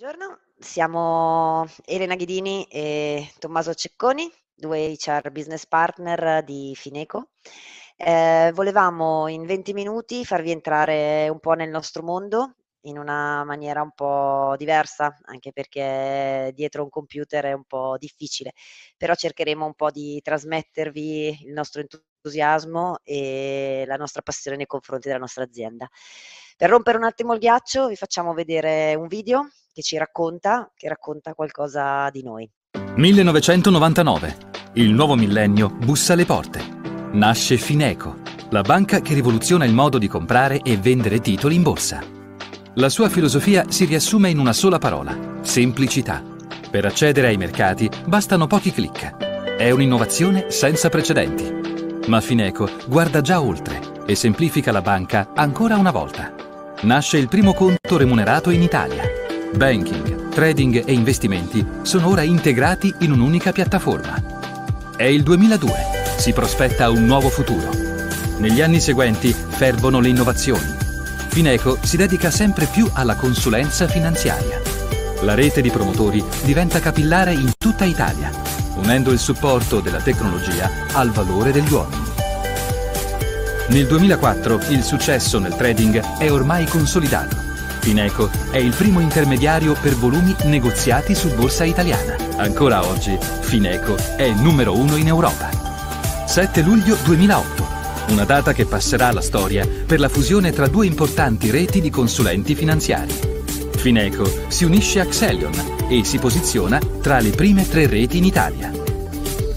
Buongiorno, siamo Elena Ghidini e Tommaso Cecconi, due HR business partner di Fineco. Eh, volevamo in 20 minuti farvi entrare un po' nel nostro mondo in una maniera un po' diversa, anche perché dietro un computer è un po' difficile, però cercheremo un po' di trasmettervi il nostro entusiasmo e la nostra passione nei confronti della nostra azienda. Per rompere un attimo il ghiaccio vi facciamo vedere un video che ci racconta, che racconta qualcosa di noi. 1999. Il nuovo millennio bussa alle porte. Nasce Fineco, la banca che rivoluziona il modo di comprare e vendere titoli in borsa. La sua filosofia si riassume in una sola parola, semplicità. Per accedere ai mercati bastano pochi clic. È un'innovazione senza precedenti. Ma Fineco guarda già oltre e semplifica la banca ancora una volta nasce il primo conto remunerato in Italia. Banking, trading e investimenti sono ora integrati in un'unica piattaforma. È il 2002, si prospetta un nuovo futuro. Negli anni seguenti fervono le innovazioni. Fineco si dedica sempre più alla consulenza finanziaria. La rete di promotori diventa capillare in tutta Italia, unendo il supporto della tecnologia al valore degli uomini. Nel 2004 il successo nel trading è ormai consolidato. Fineco è il primo intermediario per volumi negoziati su borsa italiana. Ancora oggi Fineco è il numero uno in Europa. 7 luglio 2008, una data che passerà alla storia per la fusione tra due importanti reti di consulenti finanziari. Fineco si unisce a Xelion e si posiziona tra le prime tre reti in Italia.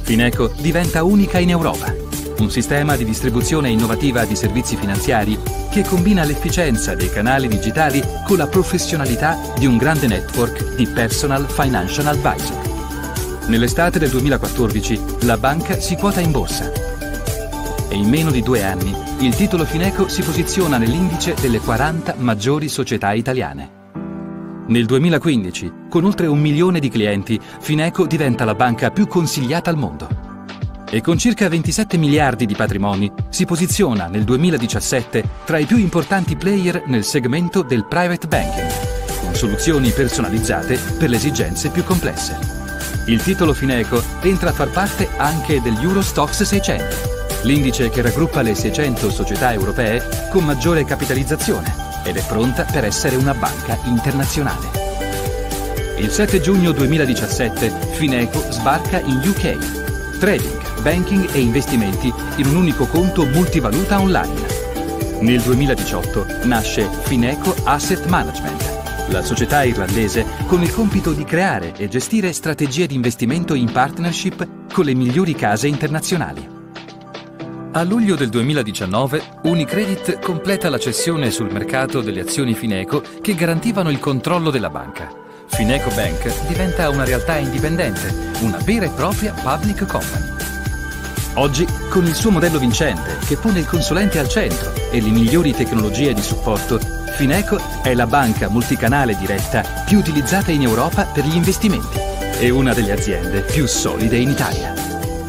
Fineco diventa unica in Europa un sistema di distribuzione innovativa di servizi finanziari che combina l'efficienza dei canali digitali con la professionalità di un grande network di personal financial advisor. Nell'estate del 2014 la banca si quota in borsa e in meno di due anni il titolo Fineco si posiziona nell'indice delle 40 maggiori società italiane. Nel 2015, con oltre un milione di clienti, Fineco diventa la banca più consigliata al mondo e con circa 27 miliardi di patrimoni si posiziona nel 2017 tra i più importanti player nel segmento del private banking, con soluzioni personalizzate per le esigenze più complesse. Il titolo Fineco entra a far parte anche degli Eurostox 600, l'indice che raggruppa le 600 società europee con maggiore capitalizzazione ed è pronta per essere una banca internazionale. Il 7 giugno 2017 Fineco sbarca in UK. Trading, banking e investimenti in un unico conto multivaluta online. Nel 2018 nasce Fineco Asset Management, la società irlandese con il compito di creare e gestire strategie di investimento in partnership con le migliori case internazionali. A luglio del 2019 Unicredit completa la cessione sul mercato delle azioni Fineco che garantivano il controllo della banca. Fineco Bank diventa una realtà indipendente, una vera e propria public company. Oggi con il suo modello vincente che pone il consulente al centro e le migliori tecnologie di supporto, Fineco è la banca multicanale diretta più utilizzata in Europa per gli investimenti e una delle aziende più solide in Italia.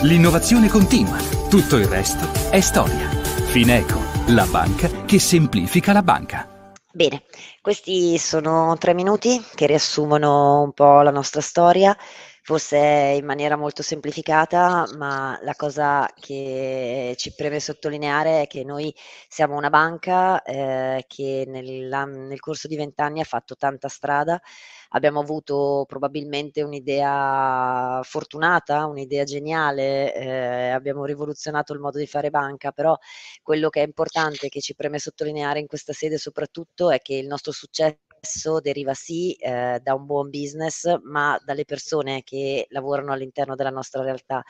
L'innovazione continua, tutto il resto è storia. Fineco, la banca che semplifica la banca. Bene, questi sono tre minuti che riassumono un po' la nostra storia fosse in maniera molto semplificata, ma la cosa che ci preme sottolineare è che noi siamo una banca eh, che nel, nel corso di vent'anni ha fatto tanta strada, abbiamo avuto probabilmente un'idea fortunata, un'idea geniale, eh, abbiamo rivoluzionato il modo di fare banca, però quello che è importante, che ci preme sottolineare in questa sede soprattutto, è che il nostro successo spesso deriva sì eh, da un buon business, ma dalle persone che lavorano all'interno della nostra realtà.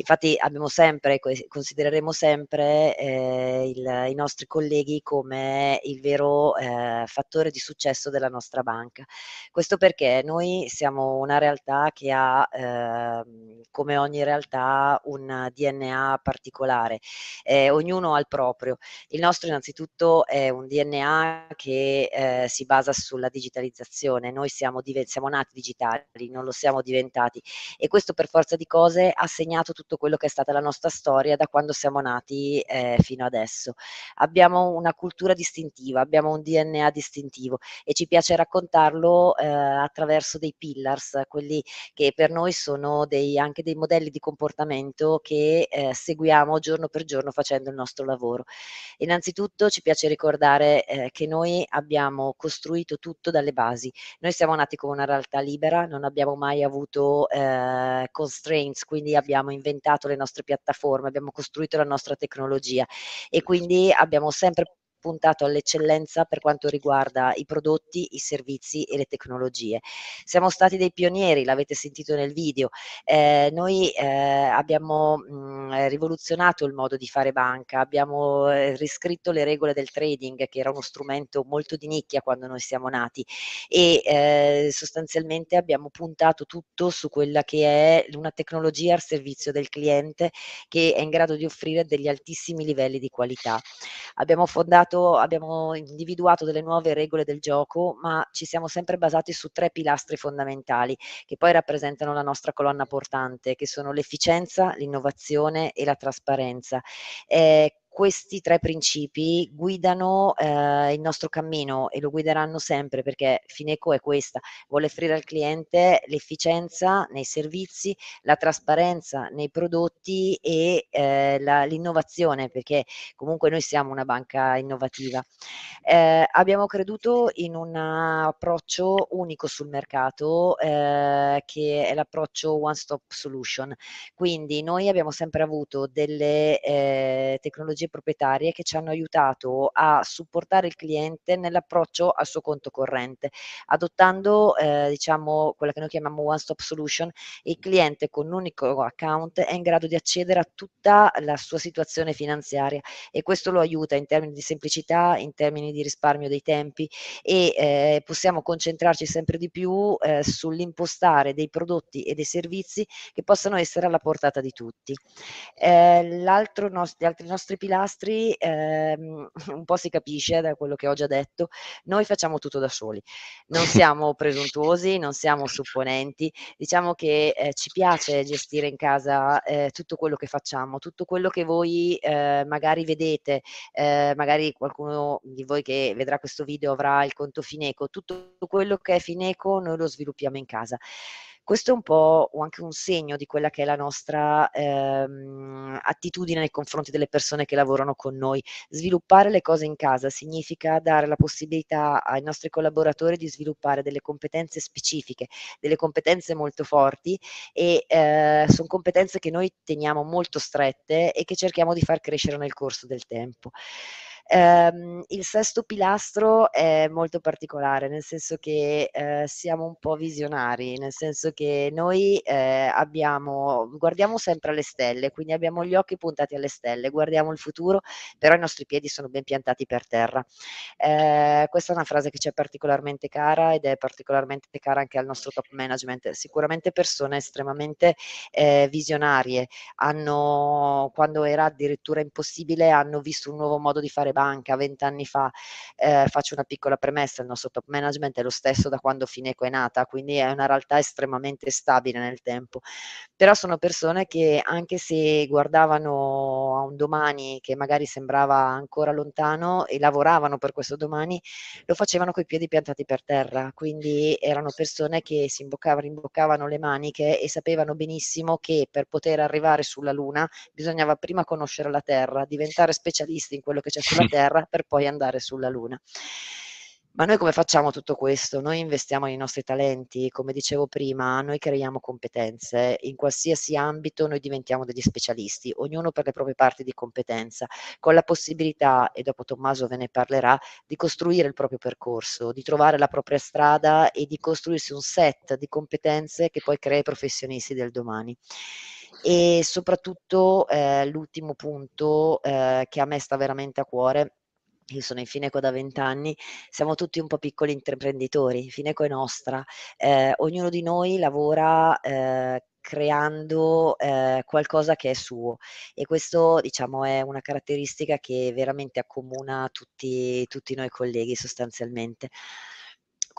Infatti abbiamo sempre, considereremo sempre eh, il, i nostri colleghi come il vero eh, fattore di successo della nostra banca. Questo perché noi siamo una realtà che ha, eh, come ogni realtà, un DNA particolare. Eh, ognuno ha il proprio. Il nostro innanzitutto è un DNA che eh, si basa sulla digitalizzazione. Noi siamo, siamo nati digitali, non lo siamo diventati e questo per forza di cose ha segnato tutto tutto quello che è stata la nostra storia da quando siamo nati eh, fino adesso. Abbiamo una cultura distintiva, abbiamo un DNA distintivo e ci piace raccontarlo eh, attraverso dei pillars, quelli che per noi sono dei, anche dei modelli di comportamento che eh, seguiamo giorno per giorno facendo il nostro lavoro. Innanzitutto ci piace ricordare eh, che noi abbiamo costruito tutto dalle basi. Noi siamo nati come una realtà libera, non abbiamo mai avuto eh, constraints, quindi abbiamo inventato inventato le nostre piattaforme, abbiamo costruito la nostra tecnologia e certo. quindi abbiamo sempre puntato all'eccellenza per quanto riguarda i prodotti, i servizi e le tecnologie. Siamo stati dei pionieri, l'avete sentito nel video, eh, noi eh, abbiamo mh, mm, rivoluzionato il modo di fare banca, abbiamo eh, riscritto le regole del trading che era uno strumento molto di nicchia quando noi siamo nati e eh, sostanzialmente abbiamo puntato tutto su quella che è una tecnologia al servizio del cliente che è in grado di offrire degli altissimi livelli di qualità. Abbiamo fondato mercato abbiamo individuato delle nuove regole del gioco, ma ci siamo sempre basati su tre pilastri fondamentali che poi rappresentano la nostra colonna portante, che sono l'efficienza, l'innovazione e la trasparenza. Eh, questi tre principi guidano eh, il nostro cammino e lo guideranno sempre perché Fineco è questa, vuole offrire al cliente l'efficienza nei servizi, la trasparenza nei prodotti e eh, la, l'innovazione perché comunque noi siamo una banca innovativa. Eh, abbiamo creduto in un approccio unico sul mercato eh, che è l'approccio one stop solution, quindi noi abbiamo sempre avuto delle eh, tecnologie proprietarie che ci hanno aiutato a supportare il cliente nell'approccio al suo conto corrente, adottando eh, diciamo quella che noi chiamiamo one stop solution, il cliente con un unico account è in grado di accedere a tutta la sua situazione finanziaria e questo lo aiuta in termini di semplicità, in termini di risparmio dei tempi e eh, possiamo concentrarci sempre di più eh, sull'impostare dei prodotti e dei servizi che possano essere alla portata di tutti. Eh, l'altro nost- gli altri nostri pilastri pilastri ehm, un po' si capisce da quello che ho già detto, noi facciamo tutto da soli, non siamo presuntuosi, non siamo supponenti, diciamo che eh, ci piace gestire in casa eh, tutto quello che facciamo, tutto quello che voi eh, magari vedete, eh, magari qualcuno di voi che vedrà questo video avrà il conto Fineco, tutto quello che è Fineco noi lo sviluppiamo in casa. Questo è un po' anche un segno di quella che è la nostra ehm, attitudine nei confronti delle persone che lavorano con noi. Sviluppare le cose in casa significa dare la possibilità ai nostri collaboratori di sviluppare delle competenze specifiche, delle competenze molto forti e eh, sono competenze che noi teniamo molto strette e che cerchiamo di far crescere nel corso del tempo. Ehm, il sesto pilastro è molto particolare, nel senso che eh, siamo un po' visionari, nel senso che noi eh, abbiamo, guardiamo sempre alle stelle, quindi abbiamo gli occhi puntati alle stelle, guardiamo il futuro, però i nostri piedi sono ben piantati per terra. Eh, questa è una frase che ci è particolarmente cara ed è particolarmente cara anche al nostro top management. Sicuramente persone estremamente eh, visionarie, hanno, quando era addirittura impossibile, hanno visto un nuovo modo di fare banca vent'anni fa, eh, faccio una piccola premessa, il nostro top management è lo stesso da quando Fineco è nata, quindi è una realtà estremamente stabile nel tempo, però sono persone che anche se guardavano a un domani che magari sembrava ancora lontano e lavoravano per questo domani, lo facevano coi piedi piantati per terra, quindi erano persone che si imboccavano, rimboccavano le maniche e sapevano benissimo che per poter arrivare sulla Luna bisognava prima conoscere la Terra, diventare specialisti in quello che c'è sulla Terra per poi andare sulla Luna. Ma noi come facciamo tutto questo? Noi investiamo nei nostri talenti, come dicevo prima, noi creiamo competenze, in qualsiasi ambito noi diventiamo degli specialisti, ognuno per le proprie parti di competenza, con la possibilità, e dopo Tommaso ve ne parlerà, di costruire il proprio percorso, di trovare la propria strada e di costruirsi un set di competenze che poi crea i professionisti del domani. E soprattutto eh, l'ultimo punto eh, che a me sta veramente a cuore io sono in Fineco da vent'anni, siamo tutti un po' piccoli imprenditori, Fineco è nostra, eh, ognuno di noi lavora eh, creando eh, qualcosa che è suo e questo diciamo è una caratteristica che veramente accomuna tutti, tutti noi colleghi sostanzialmente.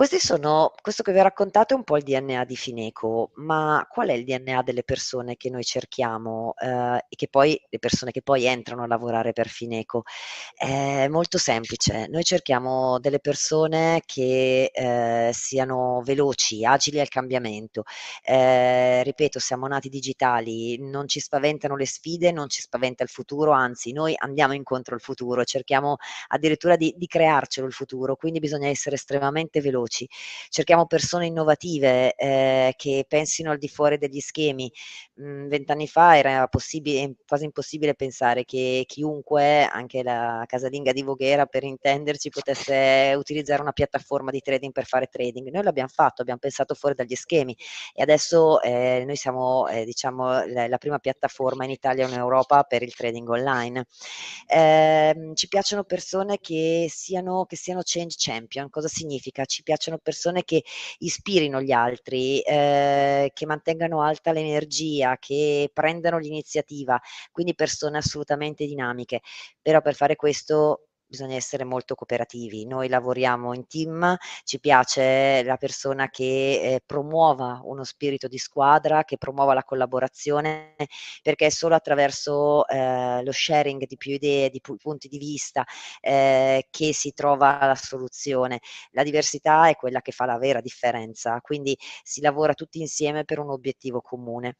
Questi sono, questo che vi ho raccontato è un po' il DNA di Fineco, ma qual è il DNA delle persone che noi cerchiamo eh, e che poi le persone che poi entrano a lavorare per Fineco? È molto semplice, noi cerchiamo delle persone che eh, siano veloci, agili al cambiamento. Eh, ripeto, siamo nati digitali, non ci spaventano le sfide, non ci spaventa il futuro, anzi noi andiamo incontro al futuro, cerchiamo addirittura di, di crearcelo il futuro, quindi bisogna essere estremamente veloci veloci, cerchiamo persone innovative eh, che pensino al di fuori degli schemi. Mm, vent'anni fa era quasi impossibile pensare che chiunque, anche la casalinga di Voghera per intenderci, potesse utilizzare una piattaforma di trading per fare trading. Noi l'abbiamo fatto, abbiamo pensato fuori dagli schemi e adesso eh, noi siamo eh, diciamo, la, la, prima piattaforma in Italia o in Europa per il trading online. Eh, ci piacciono persone che siano, che siano change champion. Cosa significa? Ci piacciono persone che ispirino gli altri, eh, che mantengano alta l'energia, che prendano l'iniziativa, quindi persone assolutamente dinamiche. Però per fare questo bisogna essere molto cooperativi. Noi lavoriamo in team, ci piace la persona che eh, promuova uno spirito di squadra, che promuova la collaborazione, perché è solo attraverso eh, lo sharing di più idee, di più punti di vista eh, che si trova la soluzione. La diversità è quella che fa la vera differenza, quindi si lavora tutti insieme per un obiettivo comune.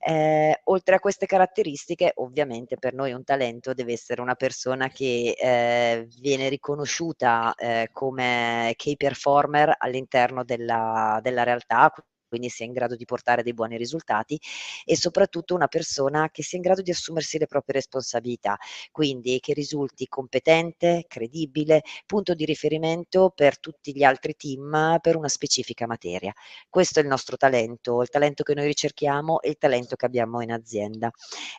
Eh, oltre a queste caratteristiche, ovviamente per noi un talento deve essere una persona che eh, eh, viene riconosciuta eh, come key performer all'interno della, della realtà, quindi sia in grado di portare dei buoni risultati e soprattutto una persona che sia in grado di assumersi le proprie responsabilità, quindi che risulti competente, credibile, punto di riferimento per tutti gli altri team per una specifica materia. Questo è il nostro talento, il talento che noi ricerchiamo e il talento che abbiamo in azienda.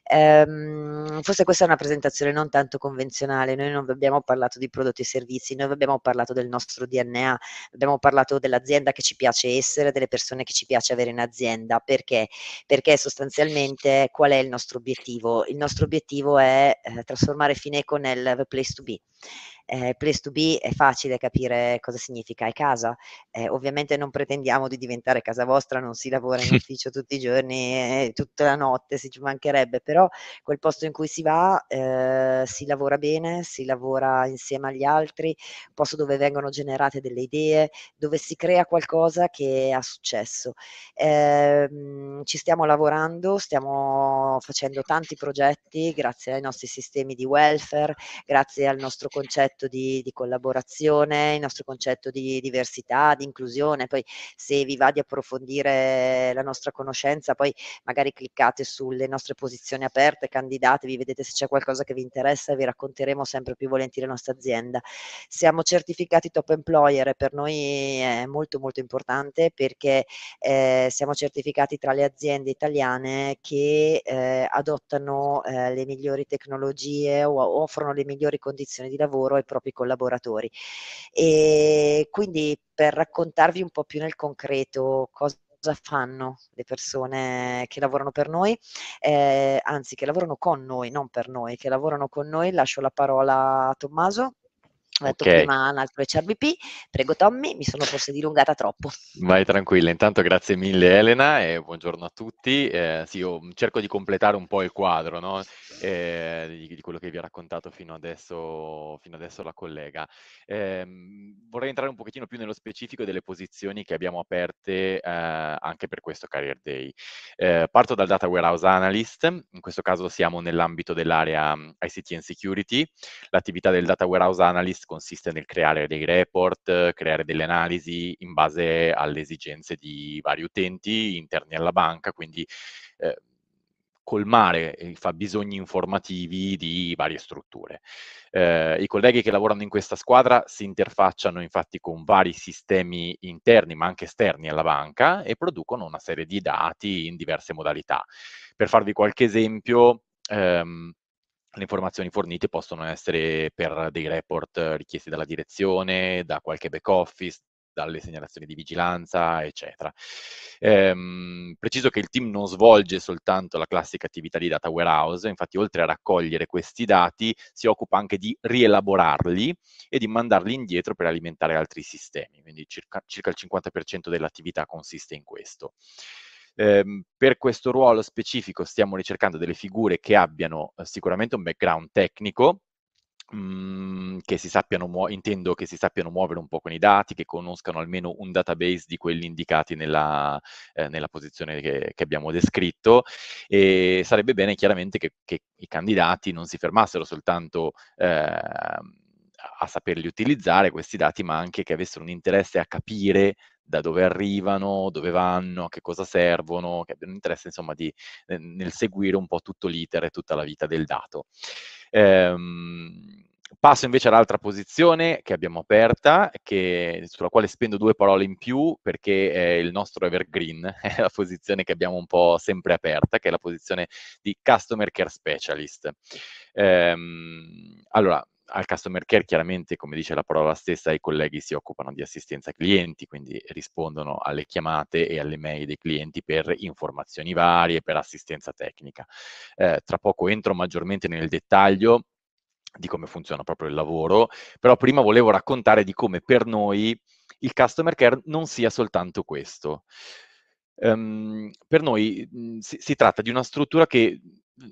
Ehm, forse questa è una presentazione non tanto convenzionale, noi non vi abbiamo parlato di prodotti e servizi, noi vi abbiamo parlato del nostro DNA, abbiamo parlato dell'azienda che ci piace essere, delle persone che ci ci piace avere in azienda. Perché? Perché sostanzialmente qual è il nostro obiettivo? Il nostro obiettivo è eh, trasformare Fineco nel place to be. Eh, place to be è facile capire cosa significa, è casa. Eh, ovviamente non pretendiamo di diventare casa vostra, non si lavora in ufficio tutti i giorni, eh, tutta la notte, se ci mancherebbe, però quel posto in cui si va eh, si lavora bene, si lavora insieme agli altri, un posto dove vengono generate delle idee, dove si crea qualcosa che ha successo. Ehm, ci stiamo lavorando, stiamo facendo tanti progetti grazie ai nostri sistemi di welfare, grazie al nostro concetto concetto di, di collaborazione, il nostro concetto di diversità, di inclusione. Poi se vi va di approfondire la nostra conoscenza, poi magari cliccate sulle nostre posizioni aperte, candidatevi, vedete se c'è qualcosa che vi interessa e vi racconteremo sempre più volentieri la nostra azienda. Siamo certificati top employer e per noi è molto molto importante perché eh, siamo certificati tra le aziende italiane che eh, adottano eh, le migliori tecnologie o offrono le migliori condizioni di lavoro ai propri collaboratori. E quindi per raccontarvi un po' più nel concreto cosa fanno le persone che lavorano per noi, eh, anzi che lavorano con noi, non per noi, che lavorano con noi, lascio la parola a Tommaso ho detto okay. prima un altro HRBP, prego Tommy, mi sono forse dilungata troppo. Vai tranquilla, intanto grazie mille Elena e buongiorno a tutti. Eh, sì, io cerco di completare un po' il quadro no? eh, di, di, quello che vi ha raccontato fino adesso, fino adesso la collega. Eh, vorrei entrare un pochettino più nello specifico delle posizioni che abbiamo aperte eh, anche per questo Career Day. Eh, parto dal Data Warehouse Analyst, in questo caso siamo nell'ambito dell'area mm, ICT and Security. L'attività del Data Warehouse Analyst consiste nel creare dei report, creare delle analisi in base alle esigenze di vari utenti interni alla banca, quindi eh, colmare i fabbisogni informativi di varie strutture. Eh, I colleghi che lavorano in questa squadra si interfacciano infatti con vari sistemi interni ma anche esterni alla banca e producono una serie di dati in diverse modalità. Per farvi qualche esempio, ehm, le informazioni fornite possono essere per dei report eh, richiesti dalla direzione, da qualche back office, dalle segnalazioni di vigilanza, eccetera. Ehm, preciso che il team non svolge soltanto la classica attività di data warehouse, infatti oltre a raccogliere questi dati si occupa anche di rielaborarli e di mandarli indietro per alimentare altri sistemi, quindi circa, circa il 50% dell'attività consiste in questo. Ehm, per questo ruolo specifico stiamo ricercando delle figure che abbiano eh, sicuramente un background tecnico, mm, che si sappiano muo- intendo che si sappiano muovere un po' con i dati, che conoscano almeno un database di quelli indicati nella, eh, nella posizione che, che, abbiamo descritto e sarebbe bene chiaramente che, che i candidati non si fermassero soltanto eh, a saperli utilizzare questi dati, ma anche che avessero un interesse a capire da dove arrivano, dove vanno, a che cosa servono, che abbiano interesse insomma di, eh, nel seguire un po' tutto l'iter e tutta la vita del dato. Ehm, passo invece all'altra posizione che abbiamo aperta, che, sulla quale spendo due parole in più perché è il nostro evergreen, è la posizione che abbiamo un po' sempre aperta, che è la posizione di Customer Care Specialist. Ehm, allora, al customer care chiaramente, come dice la parola stessa, i colleghi si occupano di assistenza clienti, quindi rispondono alle chiamate e alle mail dei clienti per informazioni varie, per assistenza tecnica. Eh, tra poco entro maggiormente nel dettaglio di come funziona proprio il lavoro, però prima volevo raccontare di come per noi il customer care non sia soltanto questo. Um, per noi mhmm, si, si tratta di una struttura che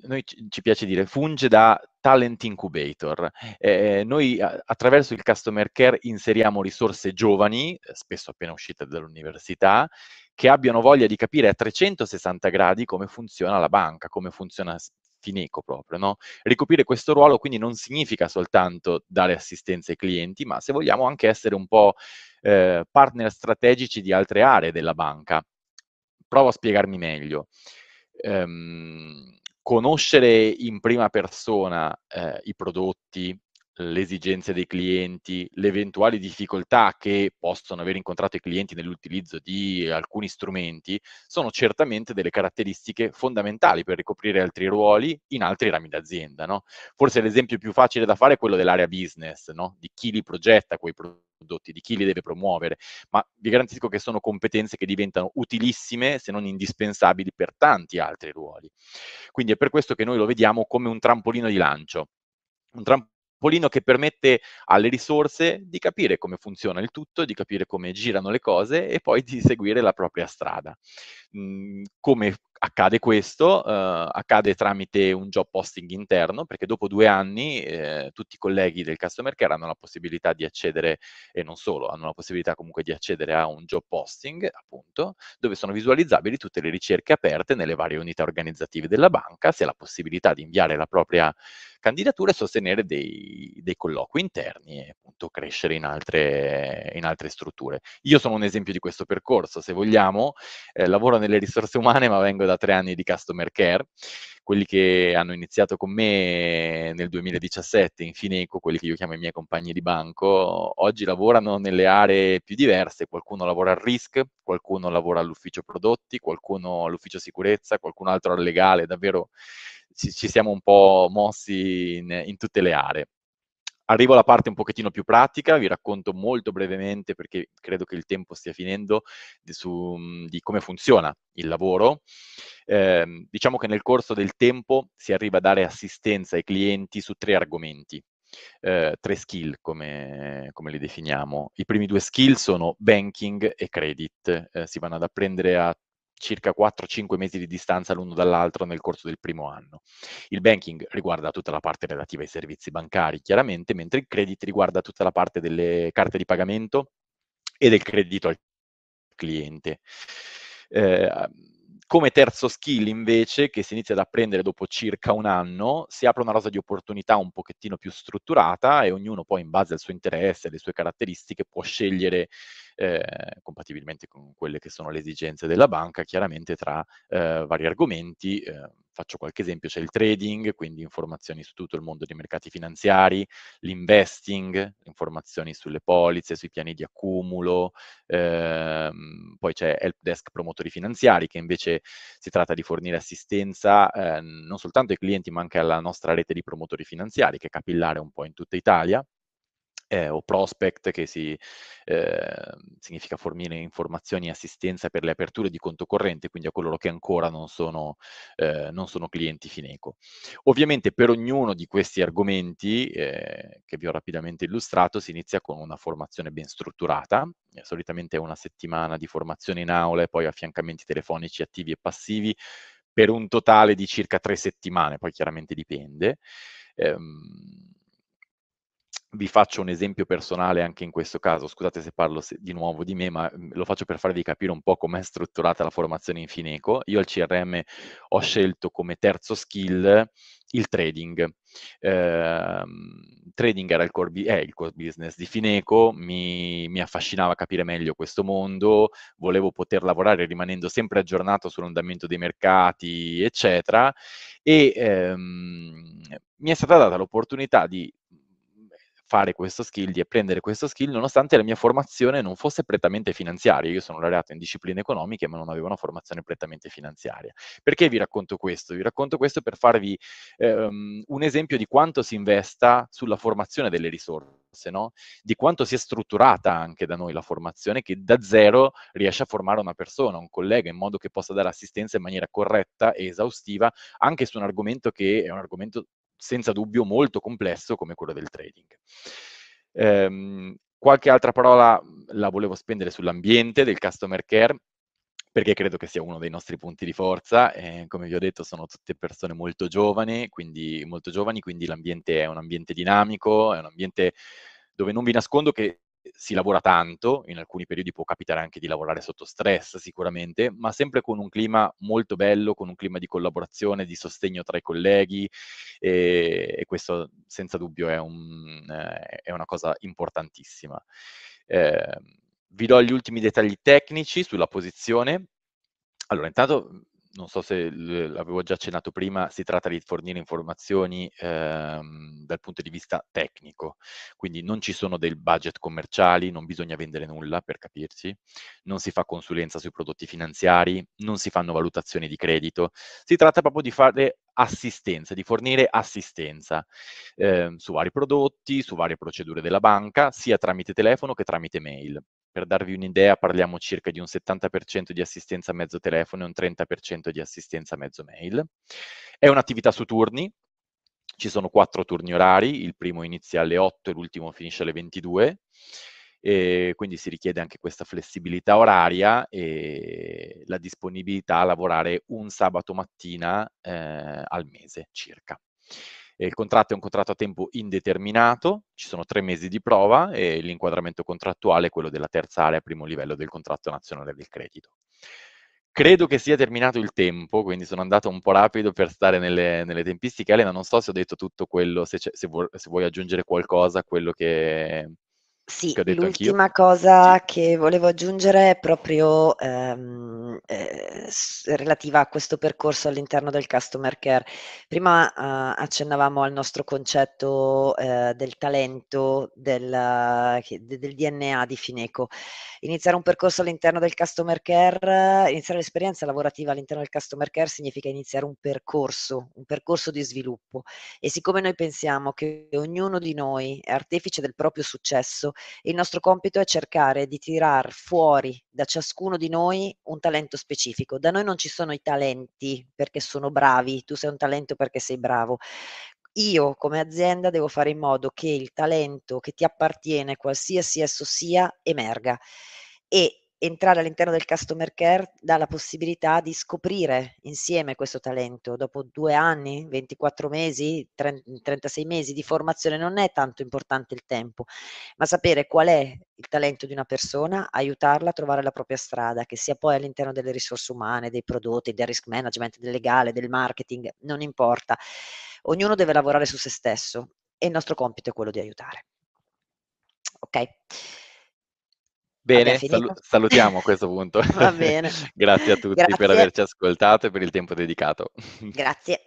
noi ci piace dire, funge da talent incubator. Eh, noi attraverso il customer care inseriamo risorse giovani, eh, spesso appena uscite dall'università, che abbiano voglia di capire a 360 gradi come funziona la banca, come funziona Fineco proprio, no? Ricoprire questo ruolo quindi non significa soltanto dare assistenza ai clienti, ma se vogliamo anche essere un po' eh, partner strategici di altre aree della banca. Provo a spiegarmi meglio. Um, conoscere in prima persona eh, i prodotti, le esigenze dei clienti, le eventuali difficoltà che possono aver incontrato i clienti nell'utilizzo di alcuni strumenti, sono certamente delle caratteristiche fondamentali per ricoprire altri ruoli in altri rami d'azienda. No? Forse l'esempio più facile da fare è quello dell'area business, no? di chi li progetta quei prodotti, di chi li deve promuovere, ma vi garantisco che sono competenze che diventano utilissime, se non indispensabili, per tanti altri ruoli. Quindi è per questo che noi lo vediamo come un trampolino di lancio un trampolino trampolino che permette alle risorse di capire come funziona il tutto, di capire come girano le cose e poi di seguire la propria strada. Mm, come accade questo, eh, accade tramite un job posting interno, perché dopo due anni eh, tutti i colleghi del customer care hanno la possibilità di accedere, e non solo, hanno la possibilità comunque di accedere a un job posting, appunto, dove sono visualizzabili tutte le ricerche aperte nelle varie unità organizzative della banca, si ha la possibilità di inviare la propria candidatura e sostenere dei, dei colloqui interni e appunto crescere in altre, in altre, strutture. Io sono un esempio di questo percorso, se vogliamo, eh, lavoro nelle risorse umane ma vengo da da tre anni di customer care, quelli che hanno iniziato con me nel 2017 in Fineco, quelli che io chiamo i miei compagni di banco, oggi lavorano nelle aree più diverse, qualcuno lavora al risk, qualcuno lavora all'ufficio prodotti, qualcuno all'ufficio sicurezza, qualcun altro al legale, davvero ci, ci siamo un po' mossi in, in tutte le aree. Arrivo alla parte un pochettino più pratica, vi racconto molto brevemente perché credo che il tempo stia finendo di, su, mm, di come funziona il lavoro. Eh, diciamo che nel corso del tempo si arriva a dare assistenza ai clienti su tre argomenti. Eh, tre skill come, come, li definiamo. I primi due skill sono banking e credit, eh, si vanno ad apprendere a circa 4-5 mesi di distanza l'uno dall'altro nel corso del primo anno. Il banking riguarda tutta la parte relativa ai servizi bancari, chiaramente, mentre il credit riguarda tutta la parte delle carte di pagamento e del credito al cliente. Eh, come terzo skill invece, che si inizia ad apprendere dopo circa un anno, si apre una rosa di opportunità un pochettino più strutturata e ognuno poi in base al suo interesse, e alle sue caratteristiche, può scegliere eh, compatibilmente con quelle che sono le esigenze della banca, chiaramente tra eh, vari argomenti. Eh, faccio qualche esempio, c'è il trading, quindi informazioni su tutto il mondo dei mercati finanziari, l'investing, informazioni sulle polizze, sui piani di accumulo, ehm, poi c'è help desk promotori finanziari che invece si tratta di fornire assistenza eh, non soltanto ai clienti ma anche alla nostra rete di promotori finanziari che è capillare un po' in tutta Italia eh, o prospect, che si, eh, significa fornire informazioni e assistenza per le aperture di conto corrente, quindi a coloro che ancora non sono, eh, non sono clienti Fineco. Ovviamente per ognuno di questi argomenti, eh, che vi ho rapidamente illustrato, si inizia con una formazione ben strutturata, eh, solitamente è una settimana di formazione in aula e poi affiancamenti telefonici attivi e passivi, per un totale di circa tre settimane, poi chiaramente dipende. Ehm, vi faccio un esempio personale anche in questo caso, scusate se parlo se, di nuovo di me, ma mhmm, lo faccio per farvi capire un po' com'è strutturata la formazione in Fineco. Io al CRM ho scelto come terzo skill il trading. Eh, trading era il core, è eh, il core business di Fineco, mi, mi, affascinava capire meglio questo mondo, volevo poter lavorare rimanendo sempre aggiornato sull'andamento dei mercati, eccetera, e ehm, mi è stata data l'opportunità di fare questo skill, di apprendere questo skill, nonostante la mia formazione non fosse prettamente finanziaria. Io sono laureato in discipline economiche, ma non avevo una formazione prettamente finanziaria. Perché vi racconto questo? Vi racconto questo per farvi ehm, un esempio di quanto si investa sulla formazione delle risorse. No? di quanto sia strutturata anche da noi la formazione che da zero riesce a formare una persona, un collega, in modo che possa dare assistenza in maniera corretta e esaustiva anche su un argomento che è un argomento senza dubbio molto complesso come quello del trading. Ehm, qualche altra parola mhmm, la volevo spendere sull'ambiente del customer care perché credo che sia uno dei nostri punti di forza. Eh, come vi ho detto, sono tutte persone molto giovani, quindi, molto giovani, quindi l'ambiente è un ambiente dinamico, è un ambiente dove non vi nascondo che si lavora tanto, in alcuni periodi può capitare anche di lavorare sotto stress sicuramente, ma sempre con un clima molto bello, con un clima di collaborazione, di sostegno tra i colleghi e, e questo senza dubbio è, un, eh, è una cosa importantissima. Eh, vi do gli ultimi dettagli tecnici sulla posizione. Allora, intanto non so se l'avevo già accennato prima, si tratta di fornire informazioni ehm, dal punto di vista tecnico, quindi non ci sono dei budget commerciali, non bisogna vendere nulla per capirci, non si fa consulenza sui prodotti finanziari, non si fanno valutazioni di credito, si tratta proprio di fare assistenza, di fornire assistenza eh, su vari prodotti, su varie procedure della banca, sia tramite telefono che tramite mail. Per darvi un'idea, parliamo circa di un 70% di assistenza mezzo telefono e un 30% di assistenza mezzo mail. È un'attività su turni, ci sono quattro turni orari, il primo inizia alle 8 e l'ultimo finisce alle 22 e quindi si richiede anche questa flessibilità oraria e la disponibilità a lavorare un sabato mattina eh, al mese circa. E il contratto è un contratto a tempo indeterminato, ci sono tre mesi di prova e l'inquadramento contrattuale è quello della terza area primo livello del contratto nazionale del credito. Credo che sia terminato il tempo, quindi sono andato un po' rapido per stare nelle, nelle tempistiche. Elena, non so se ho detto tutto quello, se, se, vuoi, se vuoi aggiungere qualcosa a quello che, sì, l'ultima cosa che volevo aggiungere è proprio ehm, eh, relativa a questo percorso all'interno del customer care. Prima eh, accennavamo al nostro concetto eh, del talento, del, del, DNA di Fineco. Iniziare un percorso all'interno del customer care, iniziare l'esperienza lavorativa all'interno del customer care significa iniziare un percorso, un percorso di sviluppo. E siccome noi pensiamo che ognuno di noi è artefice del proprio successo, il nostro compito è cercare di tirar fuori da ciascuno di noi un talento specifico. Da noi non ci sono i talenti perché sono bravi, tu sei un talento perché sei bravo io come azienda devo fare in modo che il talento che ti appartiene, qualsiasi esso sia, emerga. E entrare all'interno del customer care dà la possibilità di scoprire insieme questo talento. Dopo due anni, 24 mesi, 30, 36 mesi di formazione non è tanto importante il tempo, ma sapere qual è il talento di una persona, aiutarla a trovare la propria strada, che sia poi all'interno delle risorse umane, dei prodotti, del risk management, del legale, del marketing, non importa. Ognuno deve lavorare su se stesso e il nostro compito è quello di aiutare. Ok? Bene, salu- salutiamo a questo punto. Va bene. Grazie a tutti Grazie. per averci ascoltato e per il tempo dedicato. Grazie.